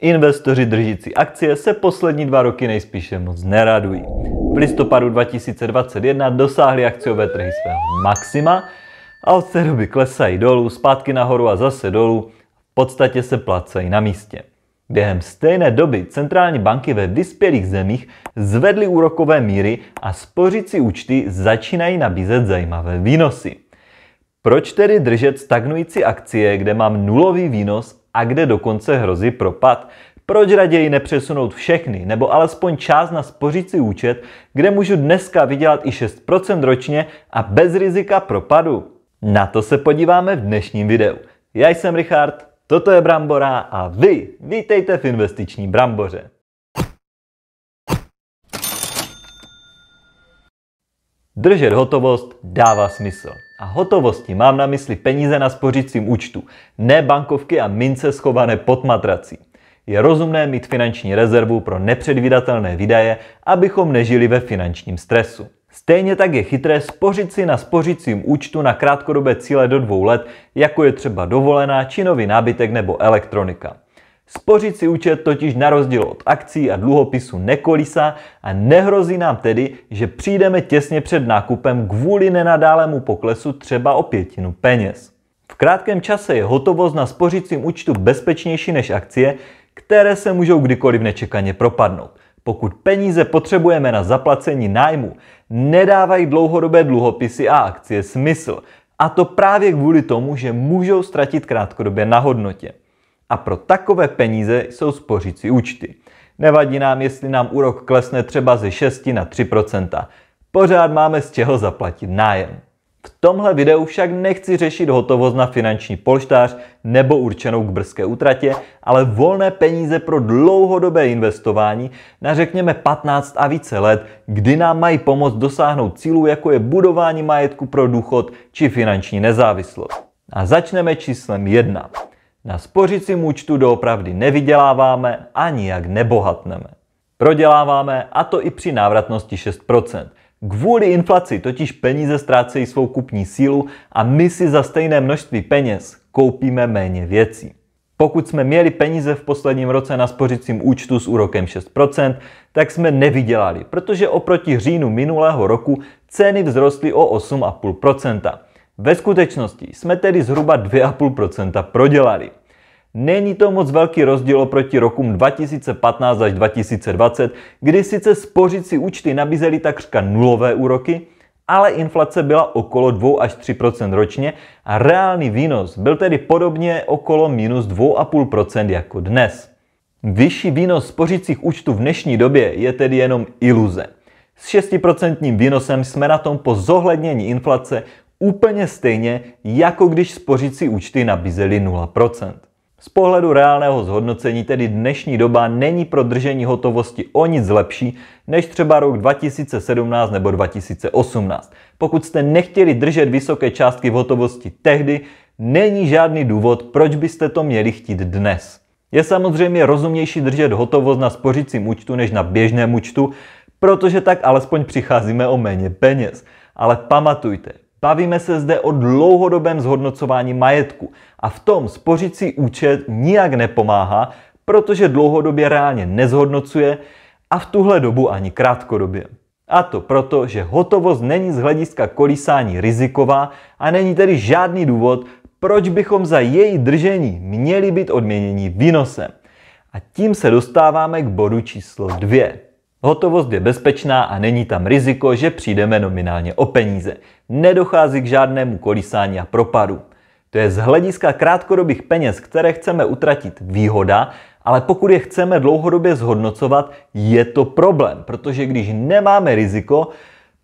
Investoři držící akcie se poslední dva roky nejspíše moc neradují. V listopadu 2021 dosáhly akciové trhy svého maxima a od té doby klesají dolů, zpátky nahoru a zase dolů, v podstatě se placají na místě. Během stejné doby centrální banky ve vyspělých zemích zvedly úrokové míry a spořící účty začínají nabízet zajímavé výnosy. Proč tedy držet stagnující akcie, kde mám nulový výnos a kde dokonce hrozí propad. Proč raději nepřesunout všechny, nebo alespoň část na spořící účet, kde můžu dneska vydělat i 6% ročně a bez rizika propadu? Na to se podíváme v dnešním videu. Já jsem Richard, toto je Brambora a vy vítejte v investiční Bramboře. Držet hotovost dává smysl. A hotovosti mám na mysli peníze na spořícím účtu, ne bankovky a mince schované pod matrací. Je rozumné mít finanční rezervu pro nepředvídatelné výdaje, abychom nežili ve finančním stresu. Stejně tak je chytré spořit si na spořícím účtu na krátkodobé cíle do dvou let, jako je třeba dovolená činový nábytek nebo elektronika. Spořit si účet totiž na rozdíl od akcí a dluhopisu nekolisa a nehrozí nám tedy, že přijdeme těsně před nákupem kvůli nenadálému poklesu třeba o pětinu peněz. V krátkém čase je hotovost na spořícím účtu bezpečnější než akcie, které se můžou kdykoliv nečekaně propadnout. Pokud peníze potřebujeme na zaplacení nájmu, nedávají dlouhodobé dluhopisy a akcie smysl. A to právě kvůli tomu, že můžou ztratit krátkodobě na hodnotě. A pro takové peníze jsou spořící účty. Nevadí nám, jestli nám úrok klesne třeba ze 6 na 3 Pořád máme z čeho zaplatit nájem. V tomhle videu však nechci řešit hotovost na finanční polštář nebo určenou k brzké útratě, ale volné peníze pro dlouhodobé investování na řekněme 15 a více let, kdy nám mají pomoct dosáhnout cílů, jako je budování majetku pro důchod či finanční nezávislost. A začneme číslem 1. Na spořicím účtu doopravdy nevyděláváme a nijak nebohatneme. Proděláváme a to i při návratnosti 6%. Kvůli inflaci totiž peníze ztrácejí svou kupní sílu a my si za stejné množství peněz koupíme méně věcí. Pokud jsme měli peníze v posledním roce na spořicím účtu s úrokem 6%, tak jsme nevydělali, protože oproti říjnu minulého roku ceny vzrostly o 8,5%. Ve skutečnosti jsme tedy zhruba 2,5% prodělali. Není to moc velký rozdíl oproti rokům 2015 až 2020, kdy sice spořicí účty nabízely takřka nulové úroky, ale inflace byla okolo 2 až 3 ročně a reálný výnos byl tedy podobně okolo minus 2,5 jako dnes. Vyšší výnos spořících účtů v dnešní době je tedy jenom iluze. S 6% výnosem jsme na tom po zohlednění inflace Úplně stejně, jako když spořící účty nabízely 0%. Z pohledu reálného zhodnocení tedy dnešní doba není pro držení hotovosti o nic lepší než třeba rok 2017 nebo 2018. Pokud jste nechtěli držet vysoké částky v hotovosti tehdy, není žádný důvod, proč byste to měli chtít dnes. Je samozřejmě rozumnější držet hotovost na spořícím účtu než na běžném účtu, protože tak alespoň přicházíme o méně peněz. Ale pamatujte, Bavíme se zde o dlouhodobém zhodnocování majetku a v tom spořící účet nijak nepomáhá, protože dlouhodobě reálně nezhodnocuje a v tuhle dobu ani krátkodobě. A to proto, že hotovost není z hlediska kolísání riziková a není tedy žádný důvod, proč bychom za její držení měli být odměněni výnosem. A tím se dostáváme k bodu číslo 2. Hotovost je bezpečná a není tam riziko, že přijdeme nominálně o peníze. Nedochází k žádnému kolísání a propadu. To je z hlediska krátkodobých peněz, které chceme utratit, výhoda, ale pokud je chceme dlouhodobě zhodnocovat, je to problém, protože když nemáme riziko,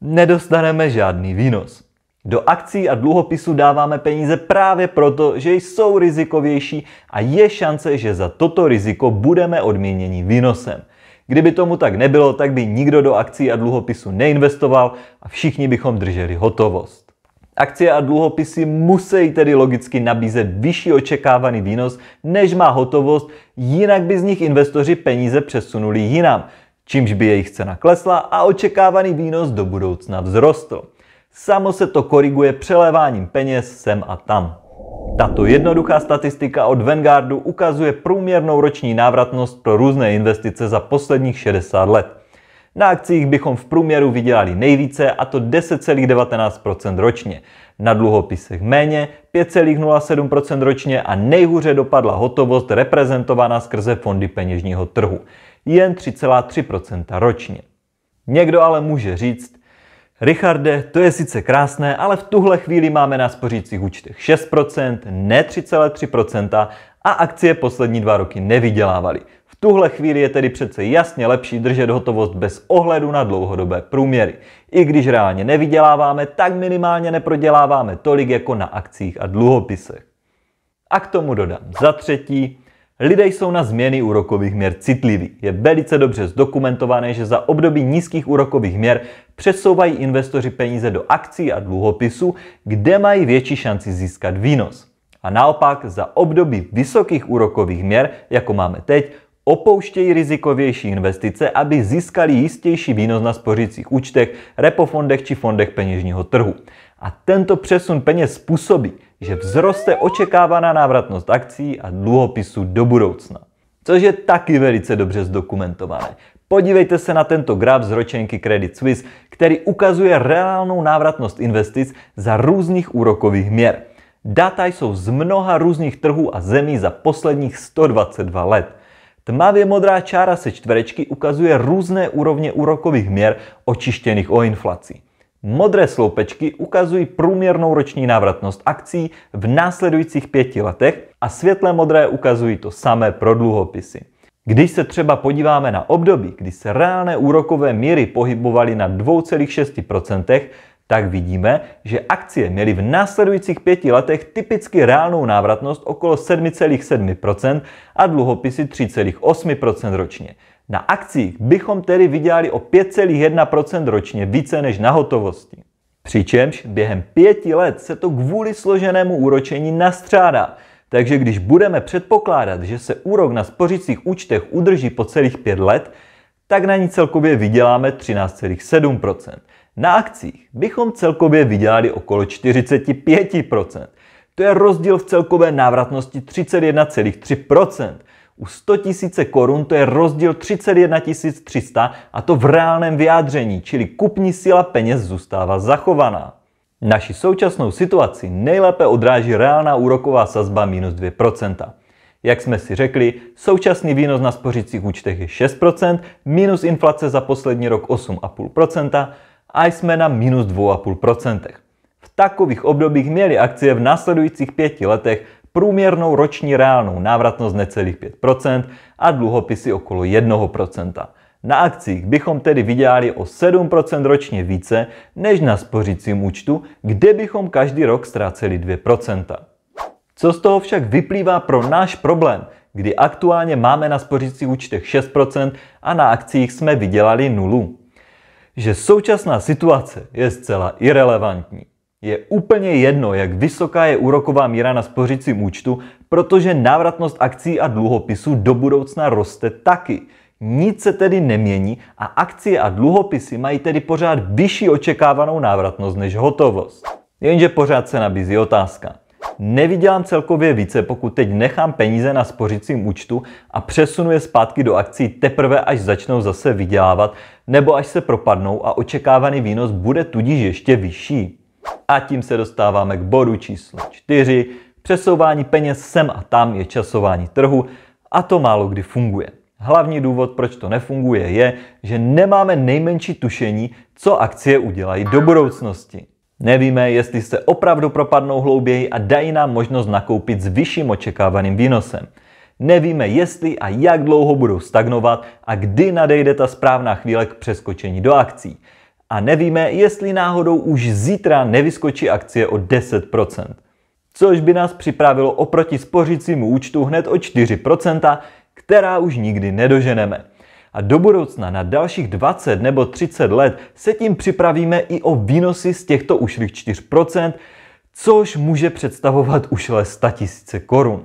nedostaneme žádný výnos. Do akcí a dluhopisů dáváme peníze právě proto, že jsou rizikovější a je šance, že za toto riziko budeme odměněni výnosem. Kdyby tomu tak nebylo, tak by nikdo do akcí a dluhopisu neinvestoval a všichni bychom drželi hotovost. Akcie a dluhopisy musí tedy logicky nabízet vyšší očekávaný výnos, než má hotovost, jinak by z nich investoři peníze přesunuli jinam, čímž by jejich cena klesla a očekávaný výnos do budoucna vzrostl. Samo se to koriguje přeléváním peněz sem a tam. Tato jednoduchá statistika od Vanguardu ukazuje průměrnou roční návratnost pro různé investice za posledních 60 let. Na akcích bychom v průměru vydělali nejvíce, a to 10,19 ročně, na dluhopisech méně 5,07 ročně a nejhůře dopadla hotovost reprezentovaná skrze fondy peněžního trhu, jen 3,3 ročně. Někdo ale může říct, Richarde, to je sice krásné, ale v tuhle chvíli máme na spořících účtech 6%, ne 3,3% a akcie poslední dva roky nevydělávaly. V tuhle chvíli je tedy přece jasně lepší držet hotovost bez ohledu na dlouhodobé průměry. I když reálně nevyděláváme, tak minimálně neproděláváme tolik jako na akcích a dluhopisech. A k tomu dodám za třetí, Lidé jsou na změny úrokových měr citliví. Je velice dobře zdokumentované, že za období nízkých úrokových měr přesouvají investoři peníze do akcí a dluhopisů, kde mají větší šanci získat výnos. A naopak za období vysokých úrokových měr, jako máme teď, opouštějí rizikovější investice, aby získali jistější výnos na spořících účtech, repofondech či fondech peněžního trhu. A tento přesun peněz způsobí, že vzroste očekávaná návratnost akcí a dluhopisů do budoucna. Což je taky velice dobře zdokumentované. Podívejte se na tento graf z ročenky Credit Suisse, který ukazuje reálnou návratnost investic za různých úrokových měr. Data jsou z mnoha různých trhů a zemí za posledních 122 let. Tmavě modrá čára se čtverečky ukazuje různé úrovně úrokových měr očištěných o inflaci. Modré sloupečky ukazují průměrnou roční návratnost akcí v následujících pěti letech a světle modré ukazují to samé pro dluhopisy. Když se třeba podíváme na období, kdy se reálné úrokové míry pohybovaly na 2,6%, tak vidíme, že akcie měly v následujících pěti letech typicky reálnou návratnost okolo 7,7% a dluhopisy 3,8% ročně. Na akcích bychom tedy vydělali o 5,1% ročně více než na hotovosti. Přičemž během pěti let se to kvůli složenému úročení nastřádá, takže když budeme předpokládat, že se úrok na spořících účtech udrží po celých pět let, tak na ní celkově vyděláme 13,7%. Na akcích bychom celkově vydělali okolo 45%. To je rozdíl v celkové návratnosti 31,3%. U 100 000 korun to je rozdíl 31 300 a to v reálném vyjádření, čili kupní síla peněz zůstává zachovaná. Naši současnou situaci nejlépe odráží reálná úroková sazba minus 2%. Jak jsme si řekli, současný výnos na spořících účtech je 6%, minus inflace za poslední rok 8,5% a jsme na minus 2,5%. V takových obdobích měly akcie v následujících pěti letech průměrnou roční reálnou návratnost necelých 5% a dluhopisy okolo 1%. Na akcích bychom tedy vydělali o 7% ročně více než na spořícím účtu, kde bychom každý rok ztráceli 2%. Co z toho však vyplývá pro náš problém, kdy aktuálně máme na spořících účtech 6% a na akcích jsme vydělali nulu? Že současná situace je zcela irrelevantní. Je úplně jedno, jak vysoká je úroková míra na spořicím účtu, protože návratnost akcí a dluhopisů do budoucna roste taky. Nic se tedy nemění a akcie a dluhopisy mají tedy pořád vyšší očekávanou návratnost než hotovost. Jenže pořád se nabízí otázka. Nevydělám celkově více, pokud teď nechám peníze na spořicím účtu a přesunu je zpátky do akcí teprve, až začnou zase vydělávat, nebo až se propadnou a očekávaný výnos bude tudíž ještě vyšší. A tím se dostáváme k bodu číslo 4. Přesouvání peněz sem a tam je časování trhu a to málo kdy funguje. Hlavní důvod, proč to nefunguje, je, že nemáme nejmenší tušení, co akcie udělají do budoucnosti. Nevíme, jestli se opravdu propadnou hlouběji a dají nám možnost nakoupit s vyšším očekávaným výnosem. Nevíme, jestli a jak dlouho budou stagnovat a kdy nadejde ta správná chvíle k přeskočení do akcí a nevíme, jestli náhodou už zítra nevyskočí akcie o 10%. Což by nás připravilo oproti spořícímu účtu hned o 4%, která už nikdy nedoženeme. A do budoucna na dalších 20 nebo 30 let se tím připravíme i o výnosy z těchto ušlých 4%, což může představovat ušlé 100 000 korun.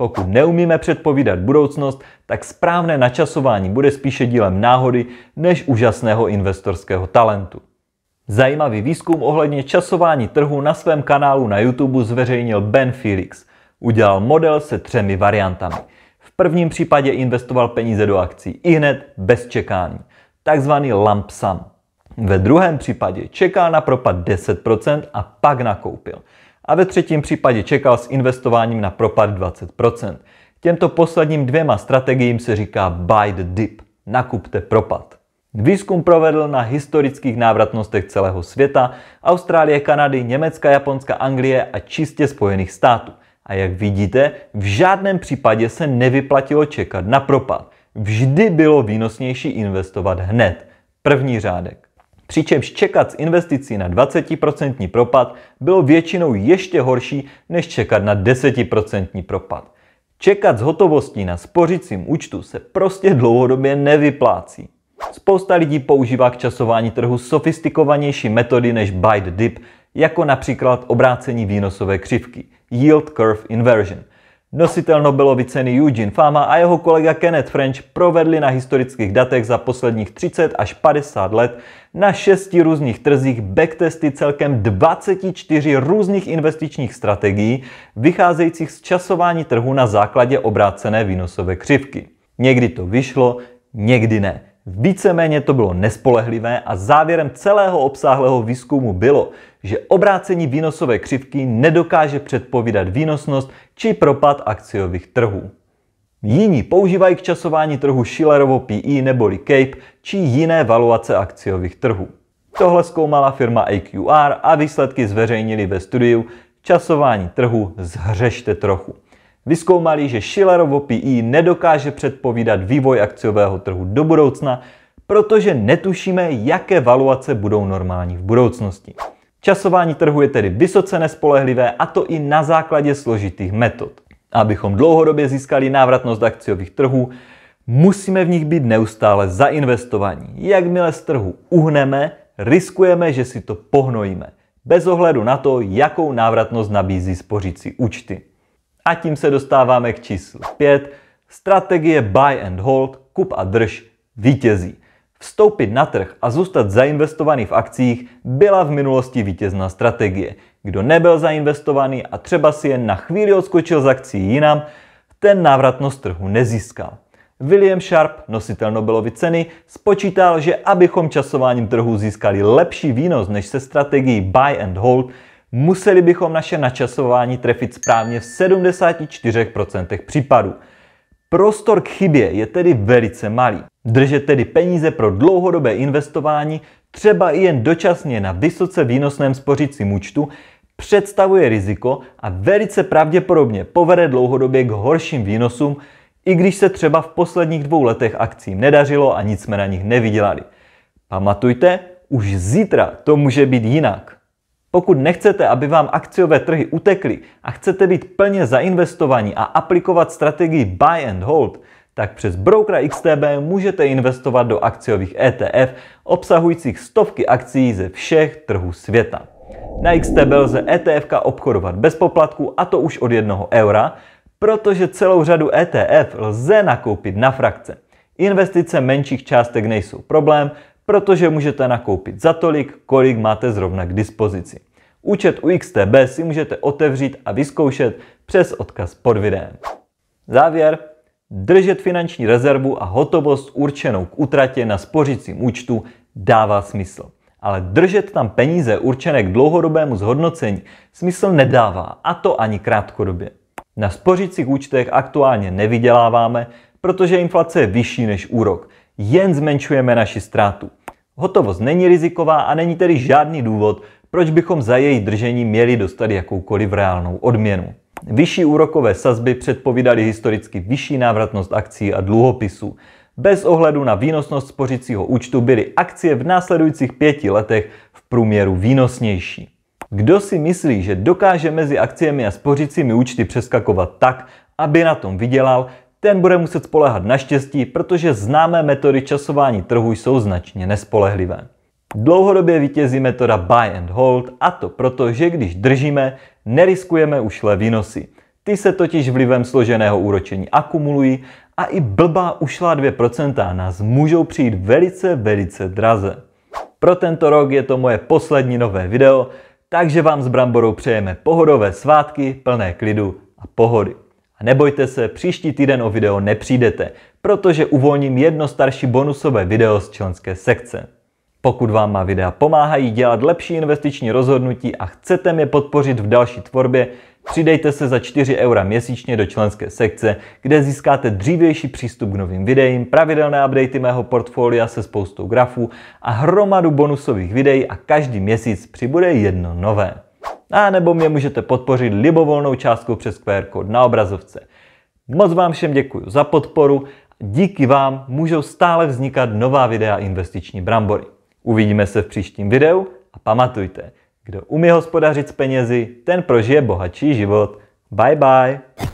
Pokud neumíme předpovídat budoucnost, tak správné načasování bude spíše dílem náhody než úžasného investorského talentu. Zajímavý výzkum ohledně časování trhu na svém kanálu na YouTube zveřejnil Ben Felix. Udělal model se třemi variantami. V prvním případě investoval peníze do akcí i hned bez čekání, takzvaný lump sum. Ve druhém případě čekal na propad 10% a pak nakoupil a ve třetím případě čekal s investováním na propad 20%. Těmto posledním dvěma strategiím se říká buy the dip, nakupte propad. Výzkum provedl na historických návratnostech celého světa, Austrálie, Kanady, Německa, Japonska, Anglie a čistě Spojených států. A jak vidíte, v žádném případě se nevyplatilo čekat na propad. Vždy bylo výnosnější investovat hned. První řádek. Přičemž čekat s investicí na 20% propad bylo většinou ještě horší, než čekat na 10% propad. Čekat s hotovostí na spořicím účtu se prostě dlouhodobě nevyplácí. Spousta lidí používá k časování trhu sofistikovanější metody než buy the dip, jako například obrácení výnosové křivky, yield curve inversion. Nositel Nobelovy ceny Eugene Fama a jeho kolega Kenneth French provedli na historických datech za posledních 30 až 50 let na šesti různých trzích backtesty celkem 24 různých investičních strategií, vycházejících z časování trhu na základě obrácené výnosové křivky. Někdy to vyšlo, někdy ne. Víceméně to bylo nespolehlivé a závěrem celého obsáhlého výzkumu bylo, že obrácení výnosové křivky nedokáže předpovídat výnosnost či propad akciových trhů. Jiní používají k časování trhu Schillerovo PE neboli CAPE či jiné valuace akciových trhů. Tohle zkoumala firma AQR a výsledky zveřejnili ve studiu Časování trhu zhřešte trochu. Vyskoumali, že Schillerovo PE nedokáže předpovídat vývoj akciového trhu do budoucna, protože netušíme, jaké valuace budou normální v budoucnosti. Časování trhu je tedy vysoce nespolehlivé a to i na základě složitých metod. Abychom dlouhodobě získali návratnost akciových trhů, musíme v nich být neustále zainvestovaní. Jakmile z trhu uhneme, riskujeme, že si to pohnojíme. Bez ohledu na to, jakou návratnost nabízí spořící účty. A tím se dostáváme k číslu 5. Strategie buy and hold, kup a drž, vítězí. Vstoupit na trh a zůstat zainvestovaný v akcích byla v minulosti vítězná strategie. Kdo nebyl zainvestovaný a třeba si jen na chvíli odskočil z akcí jinam, ten návratnost trhu nezískal. William Sharp, nositel Nobelovy ceny, spočítal, že abychom časováním trhu získali lepší výnos než se strategií buy and hold, museli bychom naše načasování trefit správně v 74% případů. Prostor k chybě je tedy velice malý. Držet tedy peníze pro dlouhodobé investování, třeba i jen dočasně na vysoce výnosném spořicím účtu, představuje riziko a velice pravděpodobně povede dlouhodobě k horším výnosům, i když se třeba v posledních dvou letech akcím nedařilo a nic jsme na nich nevydělali. Pamatujte, už zítra to může být jinak. Pokud nechcete, aby vám akciové trhy utekly a chcete být plně zainvestovaní a aplikovat strategii buy and hold, tak přes brokera XTB můžete investovat do akciových ETF obsahujících stovky akcí ze všech trhů světa. Na XTB lze ETF obchodovat bez poplatku a to už od 1 eura, protože celou řadu ETF lze nakoupit na frakce. Investice menších částek nejsou problém, protože můžete nakoupit za tolik, kolik máte zrovna k dispozici. Účet u XTB si můžete otevřít a vyzkoušet přes odkaz pod videem. Závěr. Držet finanční rezervu a hotovost určenou k utratě na spořicím účtu dává smysl. Ale držet tam peníze určené k dlouhodobému zhodnocení smysl nedává, a to ani krátkodobě. Na spořících účtech aktuálně nevyděláváme, protože inflace je vyšší než úrok. Jen zmenšujeme naši ztrátu. Hotovost není riziková a není tedy žádný důvod, proč bychom za její držení měli dostat jakoukoliv reálnou odměnu. Vyšší úrokové sazby předpovídaly historicky vyšší návratnost akcí a dluhopisů. Bez ohledu na výnosnost spořicího účtu byly akcie v následujících pěti letech v průměru výnosnější. Kdo si myslí, že dokáže mezi akciemi a spořicími účty přeskakovat tak, aby na tom vydělal, ten bude muset spolehat na štěstí, protože známé metody časování trhu jsou značně nespolehlivé. Dlouhodobě vítězí metoda buy and hold a to proto, že když držíme, neriskujeme ušlé výnosy. Ty se totiž vlivem složeného úročení akumulují a i blbá ušlá 2% nás můžou přijít velice, velice draze. Pro tento rok je to moje poslední nové video, takže vám s Bramborou přejeme pohodové svátky plné klidu a pohody. A nebojte se, příští týden o video nepřijdete, protože uvolním jedno starší bonusové video z členské sekce. Pokud vám má videa pomáhají dělat lepší investiční rozhodnutí a chcete mě podpořit v další tvorbě, přidejte se za 4 eura měsíčně do členské sekce, kde získáte dřívější přístup k novým videím, pravidelné updaty mého portfolia se spoustou grafů a hromadu bonusových videí a každý měsíc přibude jedno nové. A nebo mě můžete podpořit libovolnou částkou přes QR kód na obrazovce. Moc vám všem děkuji za podporu. Díky vám můžou stále vznikat nová videa investiční brambory. Uvidíme se v příštím videu a pamatujte, kdo umí hospodařit s penězi, ten prožije bohatší život. Bye bye!